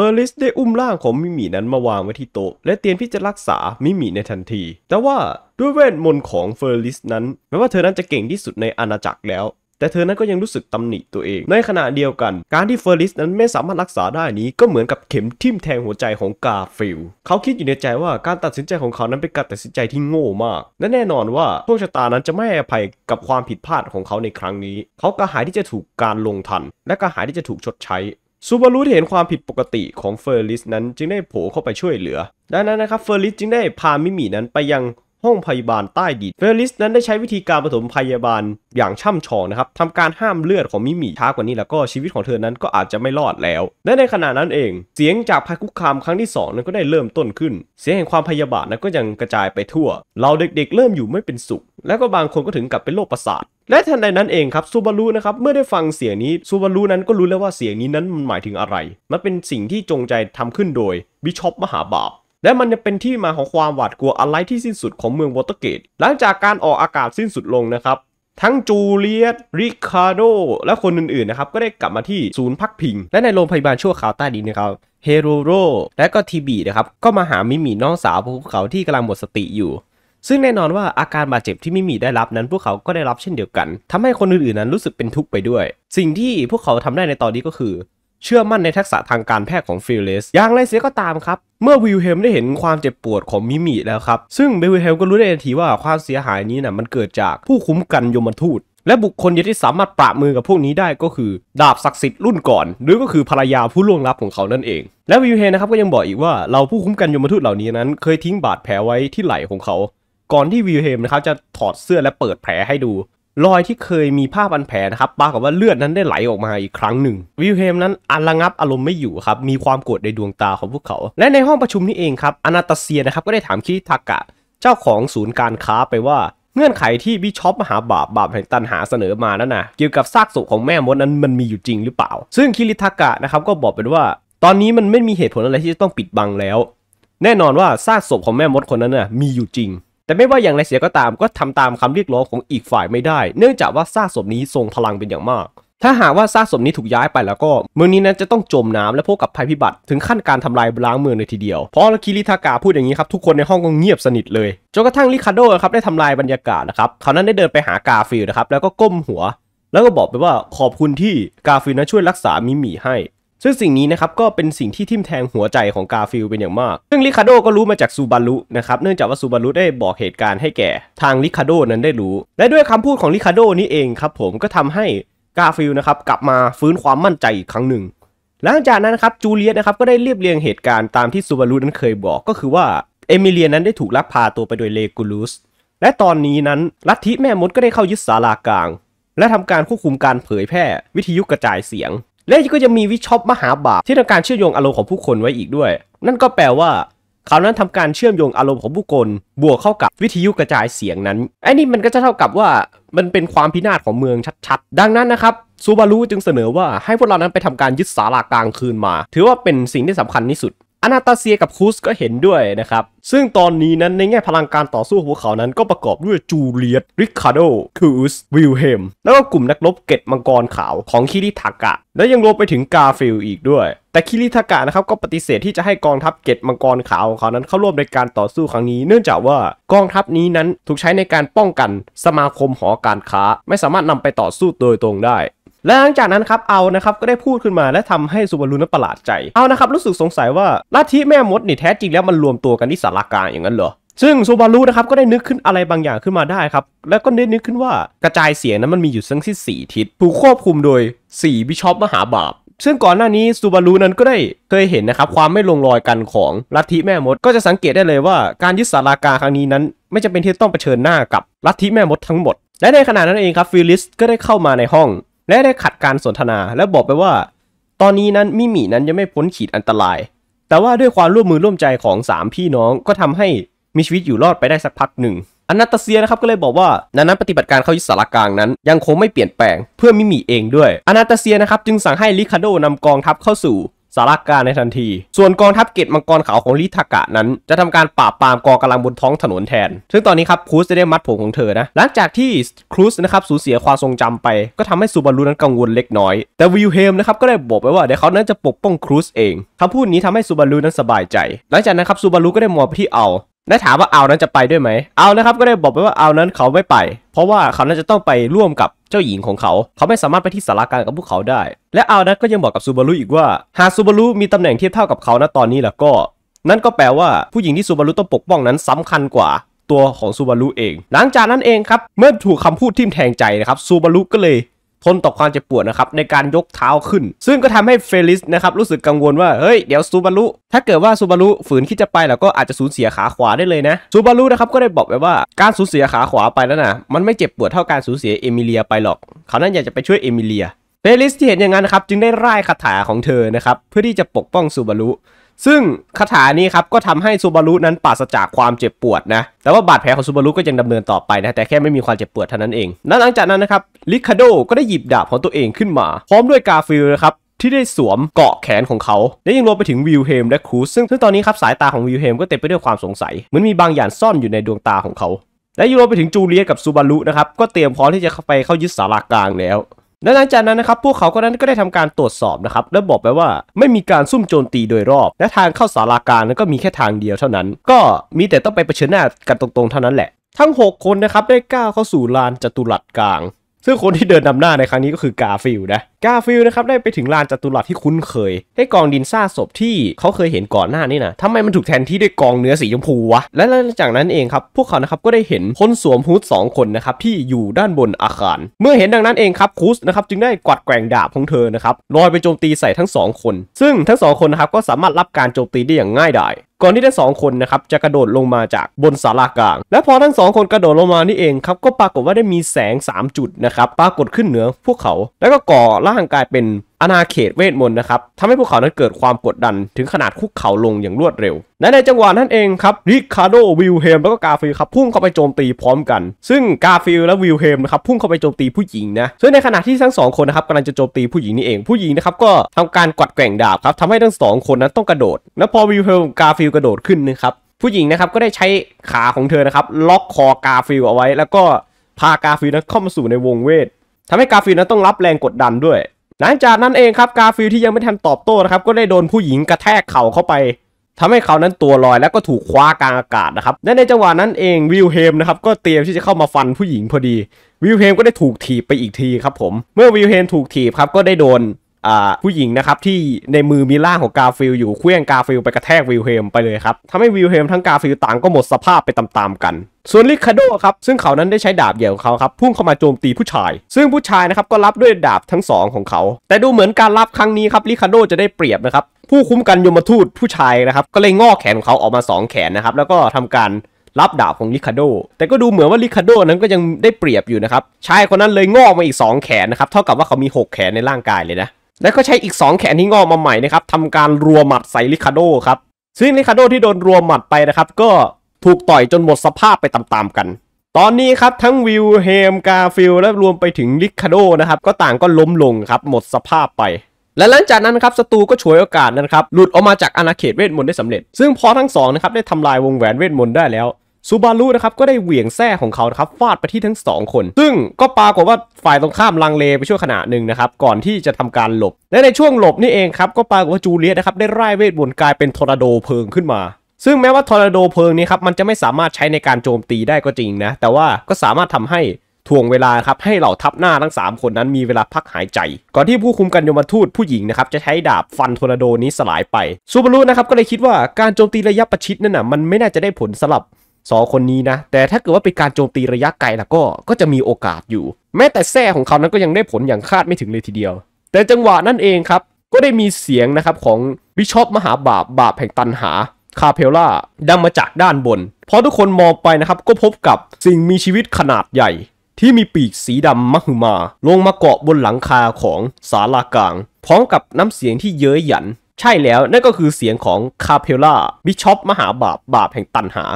เอร์ลิสได้อุ้มร่างของมิมีนั้นมาวางไว้ที่โต๊ะและเตรียมที่จะรักษามิมีในทันที แต่ว่าด้วยเวทมนต์ของเฟอร์ลิสนั้นแม้ว่าเธอนั้นจะเก่งที่สุดในอาณาจักรแล้ว แต่เธอนั้นก็ยังรู้สึกตำหนิตัวเอง ในขณะเดียวกัน การที่เฟอร์ลิสนั้นไม่สามารถรักษาได้นี้ก็เหมือนกับเข็มทิ่มแทงหัวใจของกาฟิลเขาคิดอยู่ในใจว่าการตัดสินใจของเขานั้นเป็นการตัดสินใจที่โง่มาก และแน่นอนว่าโชคชะตานั้นจะไม่อภัยกับความผิดพลาดของเขาในครั้งนี้ เขากระหายที่จะถูกการลงทันและกระหายที่จะถูกชดใช้ซูบารุที่เห็นความผิดปกติของเฟอร์ลิสนั้นจึงได้โผล่เข้าไปช่วยเหลือดังนั้นนะครับเฟอร์ลิสจึงได้พามิมีนั้นไปยังห้องพยาบาลใต้ดินเฟอร์ลิสนั้นได้ใช้วิธีการปฐมพยาบาลอย่างช่ำชองนะครับทำการห้ามเลือดของมิม่ช้ากว่านี้แล้วก็ชีวิตของเธอนั้นก็อาจจะไม่รอดแล้ว และในขณะนั้นเองเสียงจากภัยคุกคามครั้งที่2 นั้นก็ได้เริ่มต้นขึ้น เสียงแห่งความพยาบาทนั้นก็ยังกระจายไปทั่วเราเด็กๆเริ่มอยู่ไม่เป็นสุข แล้วก็บางคนก็ถึงกับเป็นโรคประสาทและทันใดนั้นเองครับซูบารุนะครับเมื่อได้ฟังเสียงนี้ซูบารุนั้นก็รู้แล้วว่าเสียงนี้นั้นมันหมายถึงอะไร มันเป็นสิ่งที่จงใจทำขึ้นโดยบิชอปมหาบาป และมันจะเป็นที่มาของความหวาดกลัวอะไรที่สิ้นสุดของเมืองวอเตอร์เกต หลังจากการออกอากาศสิ้นสุดลงนะครับทั้งจูเลียตริคาร์โดและคนอื่นๆนะครับก็ได้กลับมาที่ศูนย์พักพิงและในโรงพยาบาลชั่วคราวใต้ดินนะครับเฮโรโรและก็ทีบีนะครับก็มาหามิมิน้องสาวพวกเขาที่กำลังหมดสติอยู่ซึ่งแน่นอนว่าอาการบาดเจ็บที่มิมิได้รับนั้นพวกเขาก็ได้รับเช่นเดียวกัน ทำให้คนอื่นๆนั้นรู้สึกเป็นทุกข์ไปด้วย สิ่งที่พวกเขาทำได้ในตอนนี้ก็คือเชื่อมั่นในทักษะทางการแพทย์ของฟิลเลสอย่างไรเสียก็ตามครับ เมื่อวิลเฮมได้เห็นความเจ็บปวดของมิมิแล้วครับ ซึ่งเบวิลเฮมก็รู้ได้ทันทีว่าความเสียหายนี้นะ่ะมันเกิดจากผู้คุ้มกันยมทูตและบุคคลยที่สามารถปราบมือกับพวกนี้ได้ ก็คือดาบศักดิ์สิทธิ์รุ่นก่อน หรือก็คือภรรยาผู้ล่วงลับของเขานั่นเองและวิวเฮนะครับก็ยังบอกอีกว่าเราผู้คุ้มกันยมทูตเหล่านี้นั้นเคยทิ้งบาดแผลไว้ที่ไหล่ของเขาก่อนที่วิลเฮมนะครับจะถอดเสื้อและเปิดแผลให้ดู รอยที่เคยมีผ้าพันแผลนะครับปรากฏว่าเลือดนั้นได้ไหลออกมาอีกครั้งหนึ่งวิลเฮมนั้นอันระงับอารมณ์ไม่อยู่ครับ มีความโกรธในดวงตาของพวกเขา และในห้องประชุมนี้เองครับอนาตาเซียนะครับก็ได้ถามคิริทากะ เจ้าของศูนย์การค้าไปว่า เงื่อนไขที่บิชอปมหาบาปบาปแห่งตันหาเสนอมานั้นนะเกี่ยวกับซากศพของแม่มดนั้นมันมีอยู่จริงหรือเปล่า ซึ่งคิริทากะนะครับก็บอกเป็นว่า ตอนนี้มันไม่มีเหตุผลอะไรที่จะต้องปิดบังแล้ว แน่นอนว่าซากศพของแม่มดคนนั้นนะ่ะมีอยู่จริงแต่ไม่ว่าอย่างไรเสียก็ตามก็ทำตามคำเรียกร้องของอีกฝ่ายไม่ได้ เนื่องจากว่าซากศพนี้ทรงพลังเป็นอย่างมาก ถ้าหากว่าซากศพนี้ถูกย้ายไปแล้วก็เมืองนี้นั้นจะต้องจมน้ำและพบกับภัยพิบัติ ถึงขั้นการทำลายล้างเมืองเลยทีเดียวเพราะคิริทากาพูดอย่างนี้ครับทุกคนในห้องก็เงียบสนิทเลยจนกระทั่งลิคาโดครับได้ทำลายบรรยากาศนะครับเขานั้นได้เดินไปหากาฟิลนะครับแล้วก็ก้มหัว แล้วก็บอกไปว่าขอบคุณที่กาฟิลนั้นช่วยรักษามิมี่ให้ซึ่งสิ่งนี้นะครับก็เป็นสิ่งที่ทิ่มแทงหัวใจของกาฟิลเป็นอย่างมากซึ่งลิคาโดก็รู้มาจากซูบารุนะครับเนื่องจากว่าซูบารุได้บอกเหตุการณ์ให้แก่ ทางลิคาโดนั้นได้รู้และด้วยคำพูดของลิคาโดนี้เองครับผมก็ทำให้กาฟิลนะครับกลับมาฟื้นความมั่นใจอีกครั้งหนึ่ง หลังจากนั้นครับจูเลียตนะครับก็ได้เรียบเรียงเหตุการณ์ตามที่ซูบารุนั้นเคยบอกก็คือว่าเอมิเลียนั้นได้ถูกลักพาตัวไปโดยเลกูลุสและตอนนี้นั้นลัทธิแม่มดก็ได้เข้ายึดศาลากลาง และทำการควบคุมการเผยแพร่วิทยุกระจายเสียงและก็จะมีวิชอปมหาบาปที่ทำการเชื่อมโยงอารมณ์ของผู้คนไว้อีกด้วย นั่นก็แปลว่าเขานั้นทำการเชื่อมโยงอารมณ์ของผู้คนบวกเข้ากับวิทยุกระจายเสียงนั้นไอ้นี่มันก็จะเท่ากับว่า มันเป็นความพินาศของเมืองชัดๆดังนั้นนะครับซูบารุจึงเสนอว่า ให้พวกเรานั้นไปทำการยึดศาลากลางคืนมา ถือว่าเป็นสิ่งที่สำคัญที่สุดอนาตาเซียกับคูสก็เห็นด้วยนะครับ ซึ่งตอนนี้นั้นในแง่พลังการต่อสู้ของเขานั้นก็ประกอบด้วยจูเลียตริคาร์โดคูสวิลเฮมแล้วก็กลุ่มนักรบเกตมังกรขาวของคิริทากะ และยังรวมไปถึงกาฟิลอีกด้วย แต่คิริทากะนะครับก็ปฏิเสธที่จะให้กองทัพเกตมังกรขาวของเขานั้นเข้าร่วมในการต่อสู้ครั้งนี้ เนื่องจากว่ากองทัพนี้นั้นถูกใช้ในการป้องกันสมาคมหอการค้า ไม่สามารถนำไปต่อสู้โดยตรงได้และหลังจากนั้นครับเอานะครับก็ได้พูดขึ้นมาและทำให้สุวรรณนั้นประหลาดใจเอานะครับรู้สึกสงสัยว่าลัทธิแม่มดนี่แท้จริงแล้วมันรวมตัวกันที่สารากาอย่างนั้นเหรอ ซึ่งซูบารุนะครับก็ได้นึกขึ้นอะไรบางอย่างขึ้นมาได้ครับแล้วก็ได้นึกขึ้นว่ากระจายเสียงนั้นมันมีอยู่ทั้งที่สี่ทิศถูกควบคุมโดยสี่บิชอปมหาบาปซึ่งก่อนหน้านี้ซูบารุนั้นก็ได้เคยเห็นนะครับความไม่ลงรอยกันของลัทธิแม่มด ก็จะสังเกตได้เลยว่า การยึดสารากาครั้งนี้นั้น ไม่จำเป็นที่ต้องเผชิญหน้ากับลัทธิแม่มดทั้งหมดและในขณะนั้นเองครับฟิลิสก็ได้เข้ามาในห้องและได้ขัดการสนทนาและบอกไปว่า ตอนนี้นั้นมิมินั้นยังไม่พ้นขีดอันตราย แต่ว่าด้วยความร่วมมือร่วมใจของ 3 พี่น้องก็ทำให้มีชีวิตอยู่รอดไปได้สักพักหนึ่ง อนาตาเซียนะครับก็เลยบอกว่านนั้นปฏิบัติการเข้ายึดสารกลางนั้นยังคงไม่เปลี่ยนแปลง เพื่อมิมิเองด้วยอนาตาเซียนะครับ จึงสั่งให้ลิคาโดนำกองทัพเข้าสู่สารักกาในทันที ส่วนกองทัพเกตมังกรขาวของลิทากะนั้น จะทำการปราบปรามกองกำลังบนท้องถนนแทน ซึ่งตอนนี้ครับครูสจะได้มัดผมของเธอนะ หลังจากที่ครูสนะครับ สูญเสียความทรงจำไป ก็ทำให้ซูบารุนั้นกังวลเล็กน้อย แต่วิลเฮมนะครับก็ได้บอกไปว่าเดี๋ยวเขานั้นจะปกป้องครูสเอง คำพูดนี้ทำให้ซูบารุนั้นสบายใจ หลังจากนั้นครับซูบารุก็ได้มองไปที่เอาได้ถามว่าเอานั้นจะไปด้วยไหมเอานะครับก็ได้บอกไปว่าเอานั้นเขาไม่ไป เพราะว่าเขานั้นจะต้องไปร่วมกับเจ้าหญิงของเขาเขาไม่สามารถไปที่สาราการกับพวกเขาได้ และอานัทก็ยังบอกกับซูบารุอีกว่าหากซูบารุมีตำแหน่งเทียบเท่ากับเขาณตอนนี้แล้วก็ นั่นก็แปลว่าผู้หญิงที่ซูบารุต้องปกป้องนั้นสำคัญกว่า ตัวของซูบารุเอง หลังจากนั้นเองครับ เมื่อถูกคำพูดทิ่มแทงใจนะครับซูบารุก็เลยทนต่อความเจ็บปวดนะครับในการยกเท้าขึ้น ซึ่งก็ทำให้เฟลิสนะครับรู้สึกกังวลว่าเฮ้ยเดี๋ยวซูบารุถ้าเกิดว่าซูบารุฝืนคิดจะไปแล้วก็อาจจะสูญเสียขาขวาได้เลยนะซูบารุนะครับก็ได้บอกไปว่าการสูญเสียขาขวาไปแล้วนะมันไม่เจ็บปวดเท่าการสูญเสียเอมิเลียไปหรอก เขานั้นอยากจะไปช่วยเอมิเลียเฟลิสที่เห็นอย่างนั้นนะครับจึงได้ร่ายคาถาของเธอนะครับเพื่อที่จะปกป้องซูบารุซึ่งคาถานี้ครับก็ทำให้ซูบารุนั้นปราศจากความเจ็บปวดนะ แต่ว่าบาดแผลของซูบารุก็ยังดำเนินต่อไปนะ แต่แค่ไม่มีความเจ็บปวดเท่านั้นเองหลังจากนั้นนะครับลิคาโดก็ได้หยิบดาบของตัวเองขึ้นมา พร้อมด้วยกาฟิลนะครับที่ได้สวมเกาะแขนของเขา และยังรวมไปถึงวิลเฮมและครูซซึ่งตอนนี้ครับสายตาของวิลเฮมก็เต็มไปด้วยความสงสัยเหมือนมีบางอย่างซ่อนอยู่ในดวงตาของเขาและยังรวมไปถึงจูเลียกับซูบารุนะครับก็เตรียมพร้อมที่จะไปเข้ายึดสารากลางแล้วและหลังจากนั้นนะครับ พวกเขาก็นั้นก็ได้ทำการตรวจสอบนะครับและบอกไปว่า ไม่มีการซุ่มโจมตีโดยรอบและทางเข้าสาราการนั้นก็มีแค่ทางเดียวเท่านั้น ก็มีแต่ต้องไปเผชิญหน้ากันตรงๆ เท่านั้นแหละ ทั้ง 6 คนนะครับได้ก้าวเข้าสู่ลานจตุรัสกลางซึ่งคนที่เดินนำหน้าในครั้งนี้ก็คือกาฟิลนะกาฟิลนะครับได้ไปถึงลานจัตุรัสที่คุ้นเคย ให้กองดินซ่าศพที่เขาเคยเห็นก่อนหน้านี่นะทำไมมันถูกแทนที่ด้วยกองเนื้อสีชมพูวะและหลังจากนั้นเองครับพวกเขานะครับก็ได้เห็นคนสวมฮูดสองคนนะครับที่อยู่ด้านบนอาคาร เมื่อเห็นดังนั้นเองครับคูสนะครับจึงได้กวัดแกว่งดาบของเธอนะครับลอยไปโจมตีใส่ทั้ง2คนซึ่งทั้ง2คนนะครับก็สามารถรับการโจมตีได้อย่างง่ายดายก่อนที่ทั้งสองคนนะครับจะกระโดดลงมาจากบนศาลากลาง และพอทั้งสองคนกระโดดลงมานี่เองครับก็ปรากฏว่าได้มีแสง 3 จุดนะครับปรากฏขึ้นเหนือ พวกเขา แล้วก็ก่อร่างกายเป็นอาณาเขตเวทมนต์นะครับทำให้พวกเขานั้นเกิดความกดดันถึงขนาดคุกเข่าลงอย่างรวดเร็วและในจังหวะนั้นเองครับริคาร์โดวิลเฮมแล้วก็กาฟิลครับพุ่งเข้าไปโจมตีพร้อมกัน ซึ่งกาฟิลและวิลเฮมนะครับพุ่งเข้าไปโจมตีผู้หญิงนะ ซึ่งในขณะที่ทั้งสองคนนะครับกำลังจะโจมตีผู้หญิงนี่เอง ผู้หญิงนะครับก็ทำการกวัดแกว่งดาบครับทำให้ทั้งสองคนนั้นต้องกระโดดและพอวิลเฮมกาฟิลกระโดดขึ้นนะครับ ผู้หญิงนะครับก็ได้ใช้ขาของเธอนะครับล็อกคอกาฟิลเอาไว้ แล้วก็พากาฟิลนั้นเข้ามาสู่ในวงเวททำให้กาฟิลนั้นต้องรับแรงกดดันด้วยหลังจากนั้นเองครับกาฟิลที่ยังไม่ทันตอบโต้นะครับก็ได้โดนผู้หญิงกระแทกเข่าเข้าไป ทำให้เขานั้นตัวลอยแล้วก็ถูกคว้ากลางอากาศนะครับและในจังหวะนั้นเองวิลเฮมนะครับก็เตรียมที่จะเข้ามาฟันผู้หญิงพอดีวิลเฮมก็ได้ถูกถีบไปอีกทีครับผมเมื่อวิลเฮมถูกถีบครับก็ได้โดนผู้หญิงนะครับที่ในมือมีร่างของกาฟิลอยู่เคลื่องกาฟิลไปกระแทกวิลเฮมไปเลยครับทำให้วิลเฮมทั้งกาฟิลต่างก็หมดสภาพไปตามๆกัน ส่วนลิคาโดครับซึ่งเขานั้นได้ใช้ดาบเหยี่ยวของเขาครับพุ่งเข้ามาโจมตีผู้ชาย ซึ่งผู้ชายนะครับก็รับด้วยดาบทั้งสองของเขา แต่ดูเหมือนการรับครั้งนี้ครับลิคาโดจะได้เปรียบนะครับผู้คุ้มกันยมทูตผู้ชายนะครับก็เลยงอแขนของเขาออกมา 2 แขนนะครับแล้วก็ทำการรับดาบของลิคาโดแต่ก็ดูเหมือนว่าลิคาโดนั้นก็ยังได้เปรียบอยู่นะครับชายคนนั้นเลยงอกมาอีก 2 แขนนะครับเท่ากับว่าเขามี 6 แขนในร่างกายเลยนะแล้วก็ใช้อีก 2 แขนที่งอกมาใหม่นะครับทำการรัวหมัดใส่ลิคาโดครับซึ่งลิคาโดที่โดนรัวหมัดไปนะครับก็ถูกต่อยจนหมดสภาพไปตามๆ กัน ตอนนี้ครับทั้งวิลเฮมกาฟิลและรวมไปถึงลิคาโดนะครับก็ต่างก็ล้มลงครับหมดสภาพไป และหลังจากนั้นครับศัตรูก็ฉวยโอกาสนะครับหลุดออกมาจากอาณาเขตเวทมนต์ได้สำเร็จ ซึ่งพอทั้งสองนะครับได้ทำลายวงแหวนเวทมนต์ได้แล้วซูบารุนะครับก็ได้เหวี่ยงแท้ของเขาครับฟาดไปที่ทั้ง 2 คน ซึ่งก็ปรากฏว่าฝ่ายตรงข้ามลังเลไปช่วขณะหนึ่งนะครับก่อนที่จะทำการหลบ และในช่วงหลบนี่เองครับก็ปรากฏว่าจูเลียตนะครับได้ไล่เวทบนกลายเป็นทอร์นาโดเพลิงขึ้นมา ซึ่งแม้ว่าทอร์นาโดเพลิงนี้ครับมันจะไม่สามารถใช้ในการโจมตีได้ก็จริงนะ แต่ว่าก็สามารถทำให้ทวงเวลาครับให้เหล่าทัพหน้าทั้ง 3 คนนั้นมีเวลาพักหายใจ ก่อนที่ผู้คุมกันยมทูตผู้หญิงนะครับจะใช้ดาบฟันทอร์นาโดนี้สลายไปซูบารุนะครับก็เลยคิดว่าการโจมตีระยะประชิดนั่นนะมันไม่น่าจะได้ผลสลับสอคนนี้นะ แต่ถ้าเกิดว่าเป็นการโจมตีระยะไกลล่ะก็ ก็จะมีโอกาสอยู่ แม้แต่แท้ของเขานั้นก็ยังได้ผลอย่างคาดไม่ถึงเลยทีเดียว แต่จังหวะนั่นเองครับ ก็ได้มีเสียงนะครับของวิชอปมหาบาปบาปแห่งตันหาคาเพลล่าดังมาจากด้านบน พอทุกคนมองไปนะครับ ก็พบกับสิ่งมีชีวิตขนาดใหญ่ ที่มีปีกสีดำมหึมา ลงมาเกาะบนหลังคาของศาลากลาง พร้อมกับน้ำเสียงที่เย้ยหยัน ใช่แล้วนั่นก็คือเสียงของคาเพล่าบิชอปมหาบาปบาปแห่งตันหา